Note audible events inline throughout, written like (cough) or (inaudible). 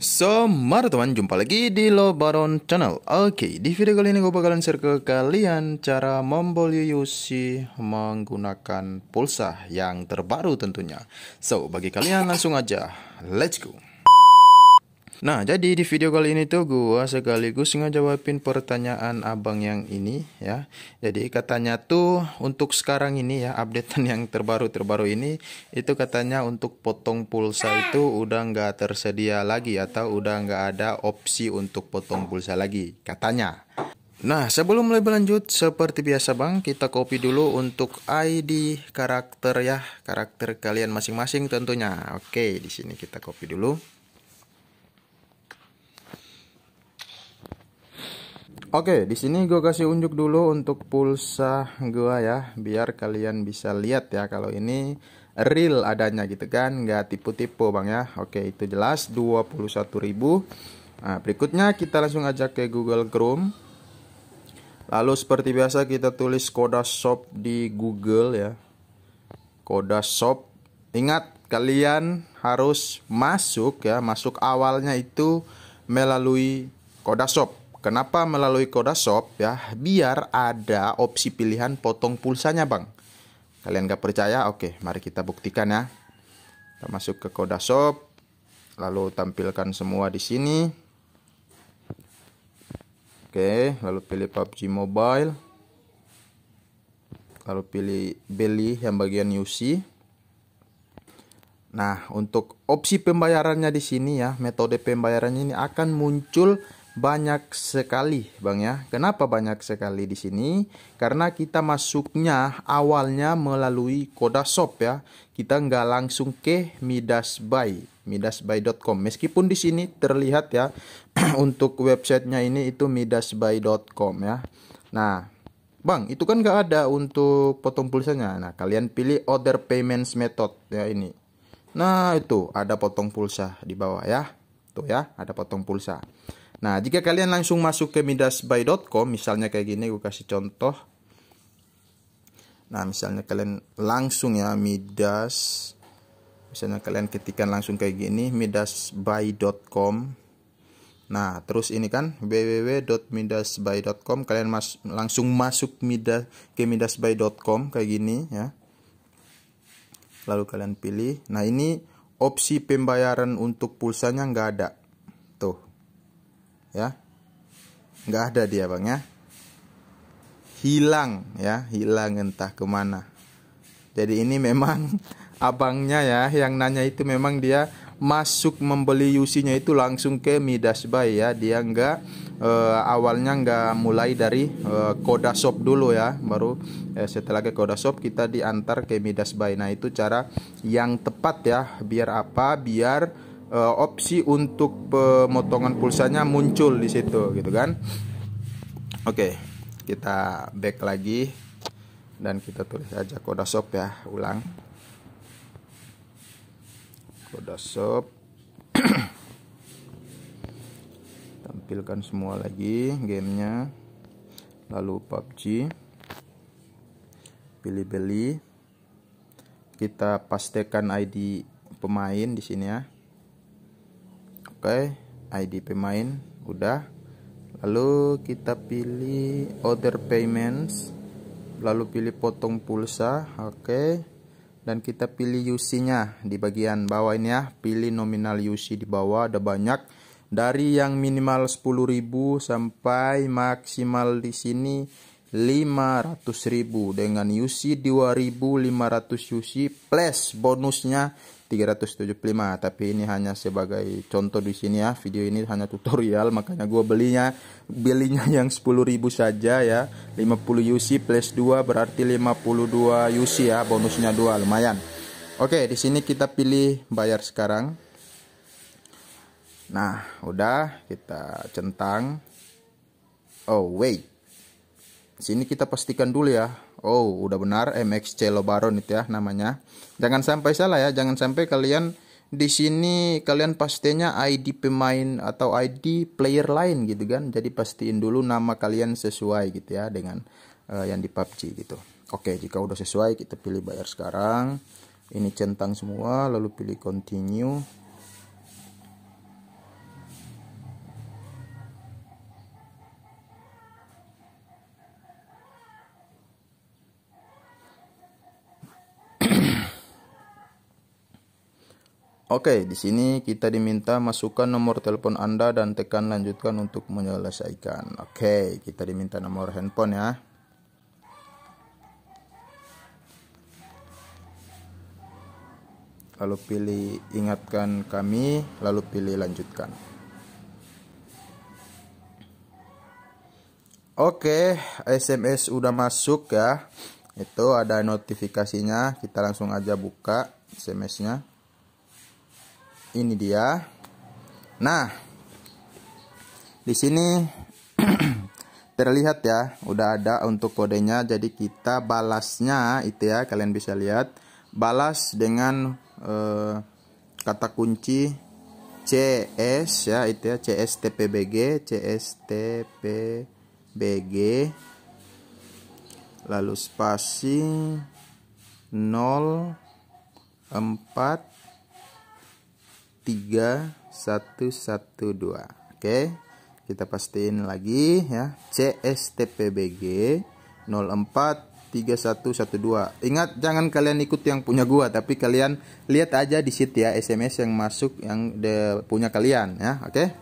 So, mari teman, jumpa lagi di Lo Baron Channel Oke, di video kali ini gue bakalan share ke kalian cara membeli UC menggunakan pulsa yang terbaru tentunya So, bagi kalian langsung aja, let's go Nah, jadi di video kali ini tuh gua sekaligus ngejawabin pertanyaan abang yang ini ya. Jadi katanya tuh untuk sekarang ini ya, updatean yang terbaru-terbaru ini itu katanya untuk potong pulsa itu udah nggak tersedia lagi atau udah nggak ada opsi untuk potong pulsa lagi katanya. Nah, sebelum mulai berlanjut seperti biasa Bang, kita copy dulu untuk ID karakter ya, karakter kalian masing-masing tentunya. Oke, di sini kita copy dulu. Oke, di sini gue kasih unjuk dulu untuk pulsa gue ya, biar kalian bisa lihat ya kalau ini real adanya gitu kan, nggak tipu-tipu bang ya. Oke, itu jelas 21.000. Nah, berikutnya kita langsung aja ke Google Chrome. Lalu seperti biasa kita tulis koda shop di Google ya. Koda shop. Ingat kalian harus masuk ya, masuk awalnya itu melalui koda shop Kenapa melalui koda shop ya? Biar ada opsi pilihan potong pulsanya, Bang. Kalian gak percaya? Oke, mari kita buktikan ya. Kita masuk ke koda shop. Lalu tampilkan semua di sini. Oke, lalu pilih PUBG Mobile. Lalu pilih beli yang bagian UC. Nah, untuk opsi pembayarannya di sini ya, metode pembayarannya ini akan muncul banyak sekali, Bang ya. Kenapa banyak sekali di sini? Karena kita masuknya awalnya melalui koda shop ya. Kita nggak langsung ke Midas Buy, midasbuy.com. Meskipun di sini terlihat ya (clears throat) untuk websitenya ini itu midasbuy.com ya. Nah, Bang, itu kan nggak ada untuk potong pulsanya. Nah, kalian pilih order payments method ya ini. Nah, itu ada potong pulsa di bawah ya. Tuh ya, ada potong pulsa. Nah, jika kalian langsung masuk ke midasbuy.com, misalnya kayak gini, gue kasih contoh. Nah, misalnya kalian langsung ya, midas. Misalnya kalian ketikkan langsung kayak gini, midasbuy.com. Nah, terus ini kan www.midasbuy.com kalian mas langsung masuk mida ke midasbuy.com kayak gini ya. Lalu kalian pilih. Nah, ini opsi pembayaran untuk pulsanya nggak ada ya nggak ada dia bang ya hilang ya hilang entah kemana jadi ini memang (laughs) abangnya ya yang nanya itu memang dia masuk membeli UC-nya itu langsung ke Midas Bay ya dia nggak eh, awalnya nggak mulai dari eh, Koda Shop dulu ya baru eh, setelah ke Koda Shop kita diantar ke Midas Bay nah itu cara yang tepat ya biar apa biar uh, opsi untuk pemotongan pulsanya muncul di situ gitu kan oke kita back lagi dan kita tulis aja kode shop ya ulang kode shop (clears throat) tampilkan semua lagi gamenya lalu PUBG pilih beli kita pastikan ID pemain di sini ya Oke, ID pemain udah. Lalu kita pilih order payments, lalu pilih potong pulsa, oke. Dan kita pilih UC-nya di bagian bawah ini ya, pilih nominal UC di bawah ada banyak dari yang minimal 10.000 sampai maksimal di sini 500.000 dengan UC 2500 UC plus bonusnya 375 tapi ini hanya sebagai contoh di sini ya video ini hanya tutorial makanya gue belinya belinya yang 10.000 saja ya 50 UC plus 2 berarti 52 UC ya bonusnya 2 lumayan oke di sini kita pilih bayar sekarang nah udah kita centang oh wait sini kita pastikan dulu ya oh udah benar MXC Baron itu ya namanya jangan sampai salah ya jangan sampai kalian di sini kalian pastinya ID pemain atau ID player lain gitu kan jadi pastiin dulu nama kalian sesuai gitu ya dengan uh, yang di PUBG gitu oke jika udah sesuai kita pilih bayar sekarang ini centang semua lalu pilih continue Oke, di sini kita diminta masukkan nomor telepon Anda dan tekan lanjutkan untuk menyelesaikan. Oke, kita diminta nomor handphone ya. Lalu pilih ingatkan kami, lalu pilih lanjutkan. Oke, SMS udah masuk ya. Itu ada notifikasinya, kita langsung aja buka SMS-nya ini dia. Nah, di sini (clears throat) terlihat ya, udah ada untuk kodenya. Jadi kita balasnya itu ya, kalian bisa lihat balas dengan eh, kata kunci CS ya itu ya CSTPBG CSTPBG lalu spasi 04 2 Oke. Kita pastiin lagi ya. CSTPBG 043112. Ingat jangan kalian ikut yang punya gua tapi kalian lihat aja di sit ya SMS yang masuk yang de punya kalian ya. Oke.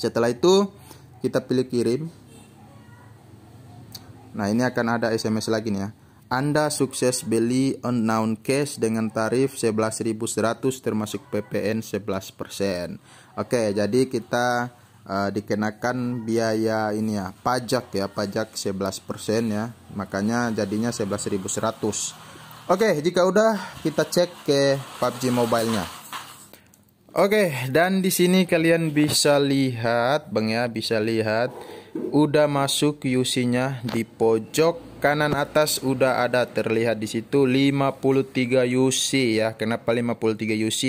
Setelah itu kita pilih kirim. Nah, ini akan ada SMS lagi nih ya. Anda sukses beli on noun cash dengan tarif 11.100 termasuk PPN 11%. Oke, jadi kita uh, dikenakan biaya ini ya, pajak ya, pajak 11% ya. Makanya jadinya 11.100. Oke, jika udah kita cek ke PUBG Mobile-nya. Oke, dan di sini kalian bisa lihat, Bang ya, bisa lihat udah masuk UC-nya di pojok kanan atas udah ada terlihat di situ 53 UC ya. Kenapa 53 UC?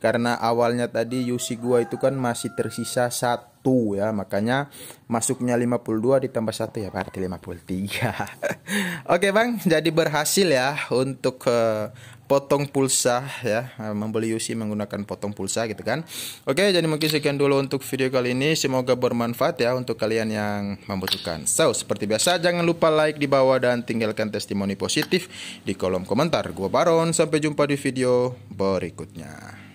Karena awalnya tadi UC gua itu kan masih tersisa satu ya. Makanya masuknya 52 ditambah satu ya berarti 53. (laughs) Oke, Bang. Jadi berhasil ya untuk uh, potong pulsa ya eh, membeli UC menggunakan potong pulsa gitu kan oke jadi mungkin sekian dulu untuk video kali ini semoga bermanfaat ya untuk kalian yang membutuhkan so seperti biasa jangan lupa like di bawah dan tinggalkan testimoni positif di kolom komentar gua Baron sampai jumpa di video berikutnya